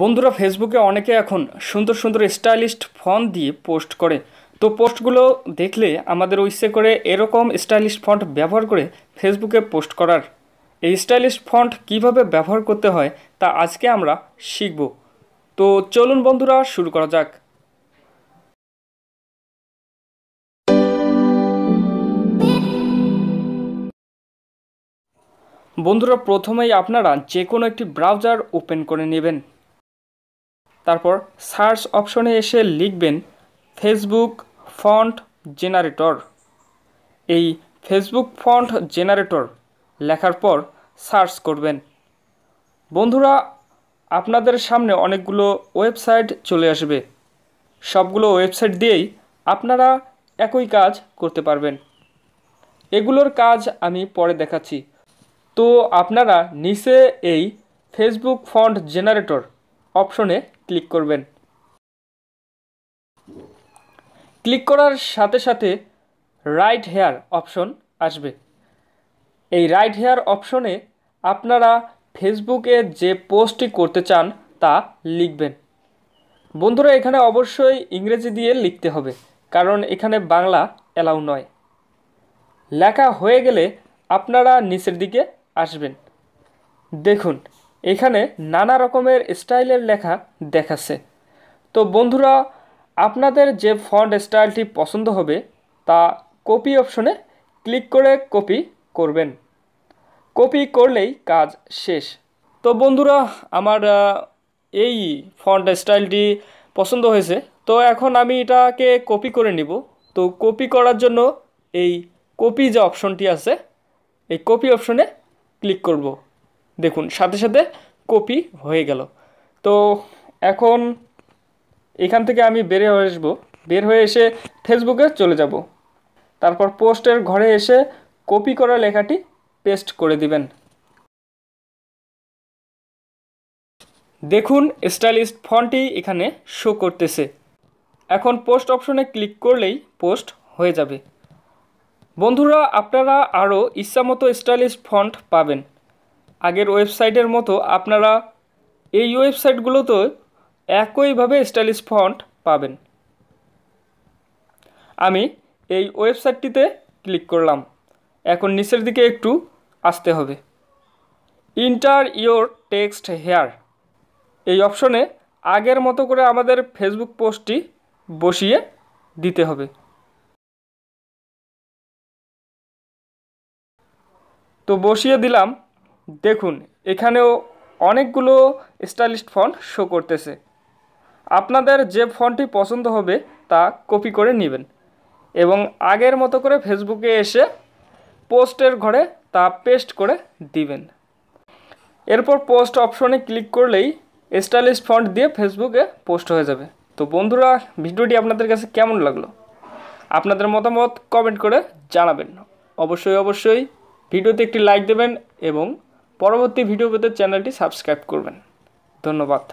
বন্ধুরা ফেসবুকে অনেকে এখন সুন্দর সুন্দর স্টাইলিস্ট ফন্ট দিয়ে পোস্ট করে তো পোস্টগুলো দেখলে আমাদের ইচ্ছে করে এরকম স্টাইলিশ ফন্ট ব্যবহার করে ফেসবুকে পোস্ট করার এই স্টাইলিশ ফন্ট কিভাবে ব্যবহার করতে হয় তা আজকে আমরা শিখব তো চলুন বন্ধুরা শুরু করা যাক বন্ধুরা প্রথমেই আপনারা যে কোনো একটি ব্রাউজার ওপেন করে নেবেন তারপর সার্চ অপশনে এসে লিখবেন ফেসবুক ফন্ট জেনারেটর এই ফেসবুক ফন্ট জেনারেটর লেখার পর সার্চ করবেন বন্ধুরা আপনাদের সামনে অনেকগুলো ওয়েবসাইট চলে আসবে সবগুলো ওয়েবসাইট দিয়েই আপনারা একই কাজ করতে পারবেন এগুলোর কাজ আমি পরে দেখাচ্ছি তো আপনারা নিচে এই ফেসবুক ফন্ট জেনারেটর অপশনে ক্লিক করবেন ক্লিক করার সাথে সাথে রাইট হেয়ার অপশন আসবে এই রাইট হেয়ার অপশনে আপনারা ফেসবুকে যে পোস্টটি করতে চান তা লিখবেন বন্ধুরা এখানে অবশ্যই ইংরেজি দিয়ে লিখতে হবে কারণ এখানে বাংলা অ্যালাউ নয় লেখা হয়ে গেলে আপনারা নিচের দিকে আসবেন দেখুন এখানে নানা রকমের স্টাইলের লেখা দেখাচ্ছে তো বন্ধুরা আপনাদের যে ফন্ট স্টাইলটি পছন্দ হবে তা কপি অপশনে ক্লিক করে কপি করবেন কপি করলেই কাজ শেষ তো বন্ধুরা আমার এই ফন্ট স্টাইলটি পছন্দ হয়েছে তো এখন আমি এটাকে কপি করে নিব তো কপি করার জন্য এই কপি যে অপশনটি আছে এই কপি অপশনে ক্লিক করব দেখুন সাথে সাথে কপি হয়ে গেল তো এখন এখান থেকে আমি বের হয়ে আসবো বের হয়ে এসে ফেসবুকে চলে যাব তারপর পোস্টের ঘরে এসে কপি করা লেখাটি পেস্ট করে দিবেন দেখুন স্টাইলিস্ট ফন্টটি এখানে শো করতেছে এখন পোস্ট অপশনে ক্লিক করলেই পোস্ট হয়ে যাবে বন্ধুরা আপনারা আরও ইচ্ছামতো স্টাইলিশ ফন্ট পাবেন আগের ওয়েবসাইটের মতো আপনারা এই ওয়েবসাইটগুলোতে একইভাবে স্টাইলিশ ফন্ট পাবেন আমি এই ওয়েবসাইটটিতে ক্লিক করলাম এখন নিচের দিকে একটু আসতে হবে ইন্টার ইয়োর টেক্সট হেয়ার এই অপশনে আগের মতো করে আমাদের ফেসবুক পোস্টটি বসিয়ে দিতে হবে তো বসিয়ে দিলাম দেখুন এখানেও অনেকগুলো স্টাইলিশ ফন্ট শো করতেছে আপনাদের যে ফন্টটি পছন্দ হবে তা কপি করে নেবেন এবং আগের মতো করে ফেসবুকে এসে পোস্টের ঘরে তা পেস্ট করে দিবেন এরপর পোস্ট অপশনে ক্লিক করলেই স্টাইলিশ ফন্ট দিয়ে ফেসবুকে পোস্ট হয়ে যাবে তো বন্ধুরা ভিডিওটি আপনাদের কাছে কেমন লাগলো আপনাদের মতামত কমেন্ট করে জানাবেন অবশ্যই অবশ্যই ভিডিওতে একটি লাইক দেবেন এবং পরবর্তী ভিডিও পেতে চ্যানেলটি সাবস্ক্রাইব করবেন ধন্যবাদ